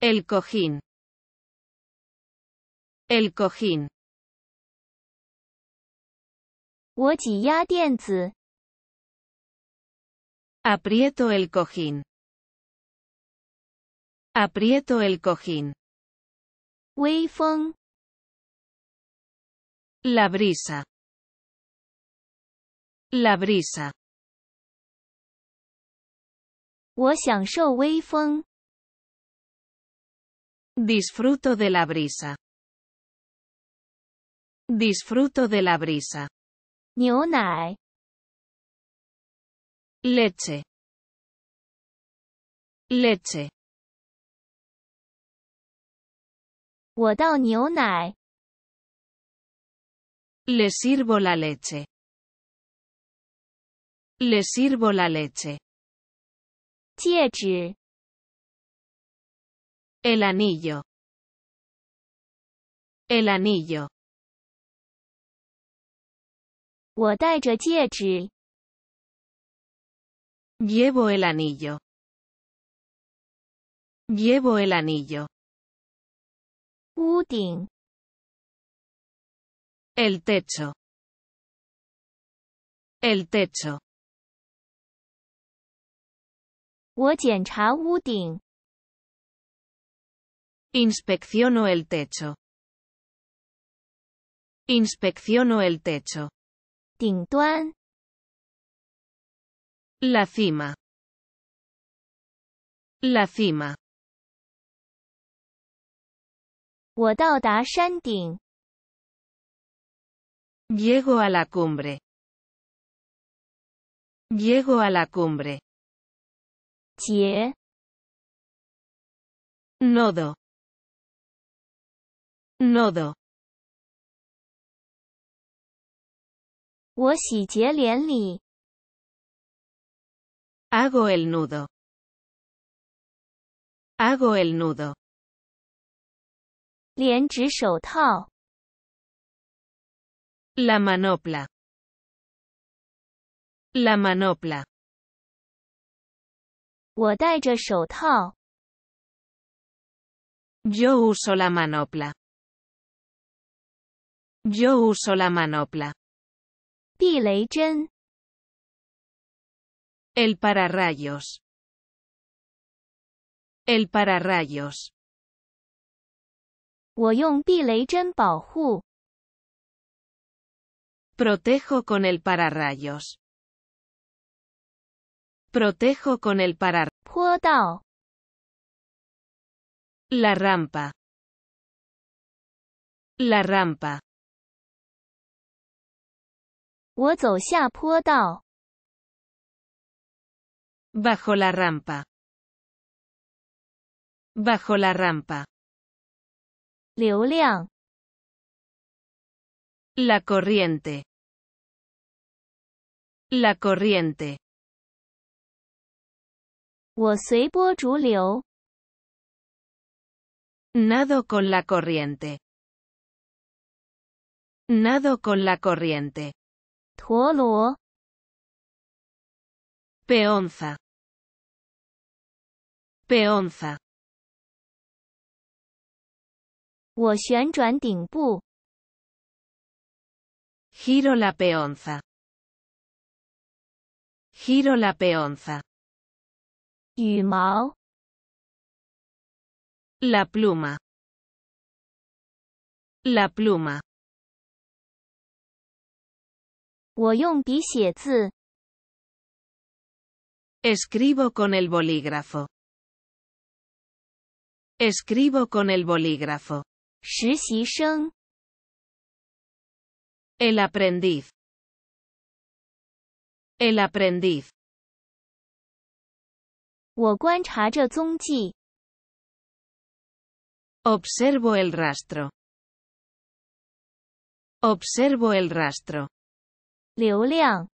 El cojín. El cojín. Aprieto el cojín. Aprieto el cojín. La brisa. La brisa. Disfruto de la brisa. Disfruto de la brisa. 牛奶 leche leche 我倒牛奶 le sirvo la leche le sirvo la leche el anillo. El anillo. Llevo el anillo. Llevo el anillo. el techo. El techo inspecciono el techo. Inspecciono el techo. La cima. La cima. Llego a la cumbre. Llego a la cumbre nodo nodo hago el nudo hago el nudo la manopla la manopla yo uso la manopla. Yo uso la manopla. El pararrayos. El pararrayos. Protejo con el pararrayos. Protejo con el parar. La rampa. La rampa. 我走下坡道 Bajo la rampa. Bajo la rampa. La corriente. La corriente. 我随波逐流. Nado con la corriente. Nado con la corriente. 陀螺. Peonza. Peonza. 我旋转顶部. Giro la peonza. Giro la peonza la pluma la pluma escribo con el bolígrafo escribo con el bolígrafo el aprendiz el aprendiz 我观察着踪迹。Observo el rastro. Observo el rastro. 流量。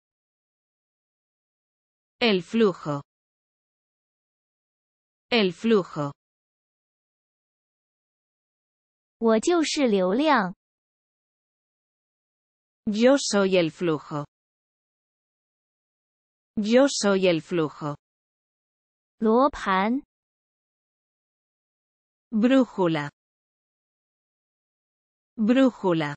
El flujo. El flujo. 我就是流量。Yo soy el flujo. Yo soy el flujo. Brújula. brújula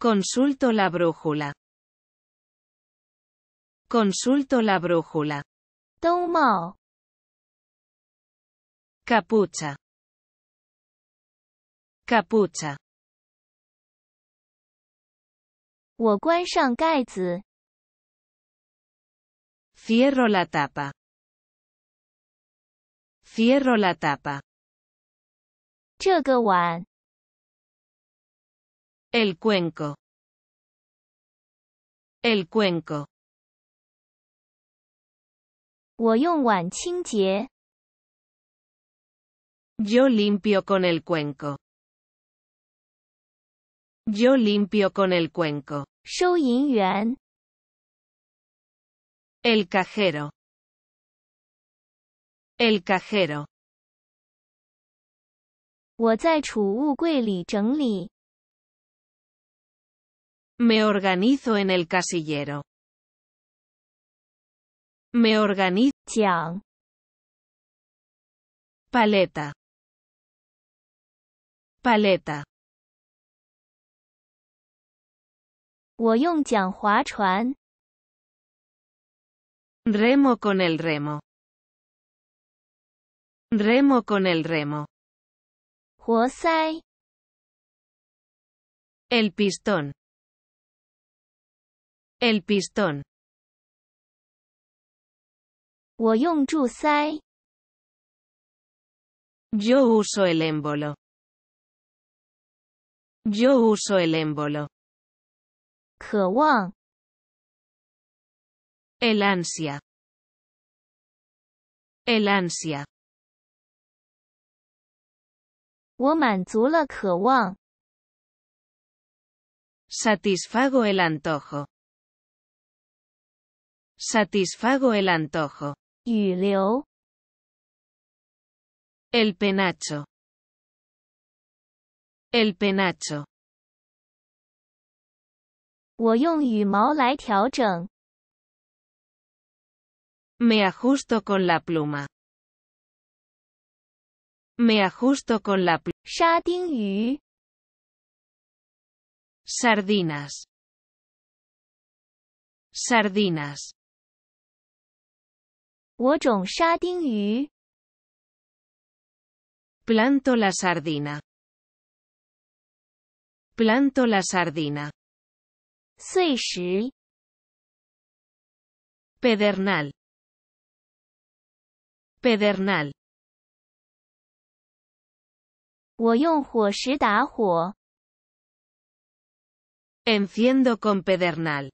Consulto la brújula. Consulto la brújula. Capucha. Capucha. 我关上盖子。Cierro la tapa. Cierro la tapa. 这个碗。El cuenco. El cuenco. 我用碗清洁。Yo limpio con el cuenco. Yo limpio con el cuenco. yuan? El cajero. El cajero. Me organizo en el casillero. Me organizo. Paleta. Paleta. Remo con el remo. Remo con el remo. El pistón. El pistón. Yo uso el émbolo. Yo uso el émbolo el ansia. El ansia. satisfago el antojo. Satisfago el antojo. El penacho. El penacho. 我用羽毛来调整。Me ajusto con la pluma。Me ajusto con la pluma。沙丁鱼。Sardinas。Sardinas。我种沙丁鱼。Planto la sardina。Planto la sardina。碎石 pedernal pedernal enciendo con pedernal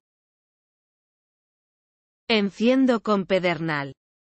enciendo con pedernal